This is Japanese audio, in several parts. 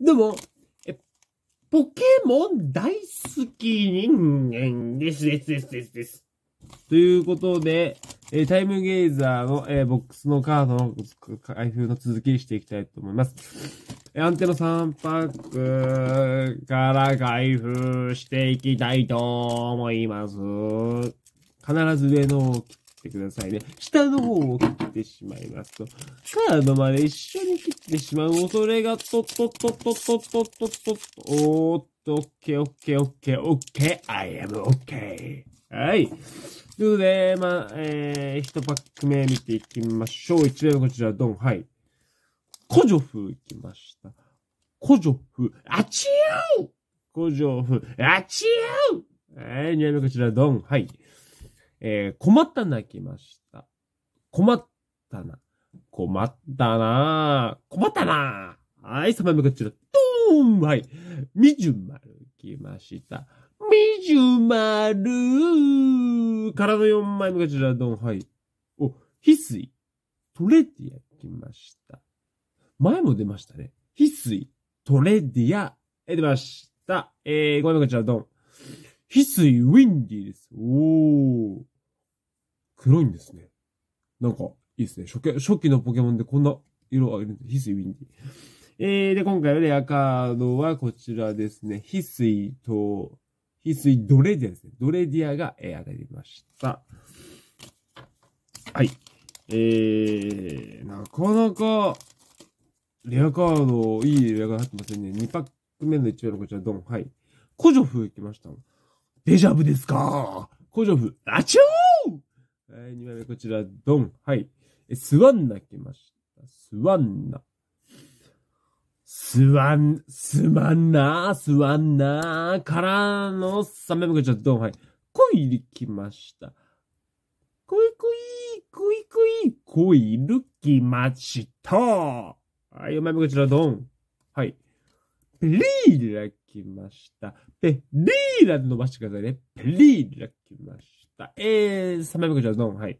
でも、ポケモン大好き人間です、です、です、です、です。ということで、えー、タイムゲイザーの、えー、ボックスのカードの開封の続きにしていきたいと思います。えアンテナ3パックから開封していきたいと思います。必ず上のってくださいね。下の方を切ってしまいますと、カードまで一緒に切ってしまう恐れが、とっとっとっとっとっとっとっとと、おーっと、オッケーオッケーオッケーオッケー、I am o k ケー。はい。ということで、まあ、えー、一パック目見ていきましょう。一例のこちら、ドン、はい。コジョフ行きました。コジョフ、あちう。ーコジョフ、あちう。はい、二例のこちら、ドン、はい。えー、困った泣きました。困ったな。困ったな困ったなはい、3枚目こちら。ドーンはい。みじゅまる来ました。みじゅまるからの4枚目こちら、ドンはい。お、翡翠。トレディア来ました。前も出ましたね。翡翠。トレディア。え、出ました。えー、枚目がこちら、ドン。翡翠ウィンディーです。おー。黒いんですね。なんか、いいですね。初期、初期のポケモンでこんな色あるんです。翡翠ウィンディ。えー、で、今回のレアカードはこちらですね。翡翠と、翡翠ドレディアですね。ドレディアが、えー、与えりました。はい。えー、なかなか、レアカード、いいレアカード入ってますね。2パック目の1枚のこちら、ドン。はい。コジョフ行きました。デジャブですかコジョフ、あちょーはい、2枚目こちら、ドン。はい。え、スワンナ来ました。スワンナ。スワン、すまんなすスワンナからの3枚目こちら、ドン。はい。コイル来ました。こいこい、こいこい、コいる来ました。はい、4枚目こちら、ドン。はい。リーラきました。ペリーラで伸ばしてくださいね。ペリーラきました。えー、300条ドン、はい。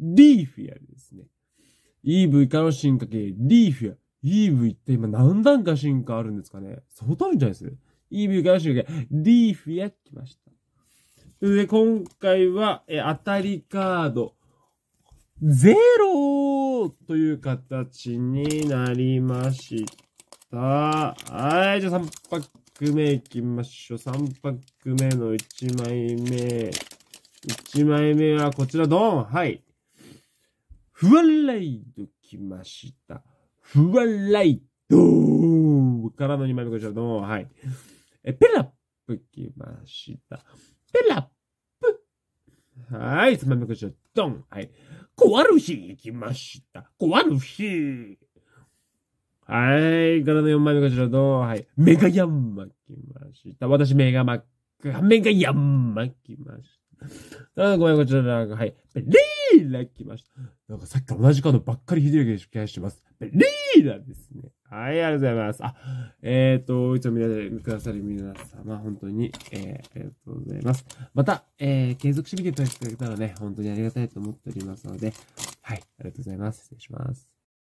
リーフィアですね。EV からの進化系、リーフィア。EV って今何段階進化あるんですかね相当あるんじゃないです ?EV からの進化系、リーフィア来ました。で、今回は、え、当たりカード、ゼロという形になりました。した。はい、じゃあ3パック目いきましょう。3パック目の1枚目。1枚目はこちら、ドンはい。ふわライド来ました。ふわライドからの2枚目こちら、ドンはい。え、ペラップ来ました。ペラップはい、3枚目こちら、ドンはい。コアルヒー来ました。コアルヒーはい。体の4枚目こちらの、はい。メガヤンマ来ました。私メガマック、メガヤンマ来ました。あごめん、こちらが、はい。ベリーラ来ました。なんかさっき同じカードばっかりひどいけど、出会してます。ベリーラですね。はい、ありがとうございます。あ、えっ、ー、と、いつも皆さん、くださる皆様、本当に、えー、ありがとうございます。また、えー、継続して見ていただけたらね、本当にありがたいと思っておりますので、はい、ありがとうございます。失礼します。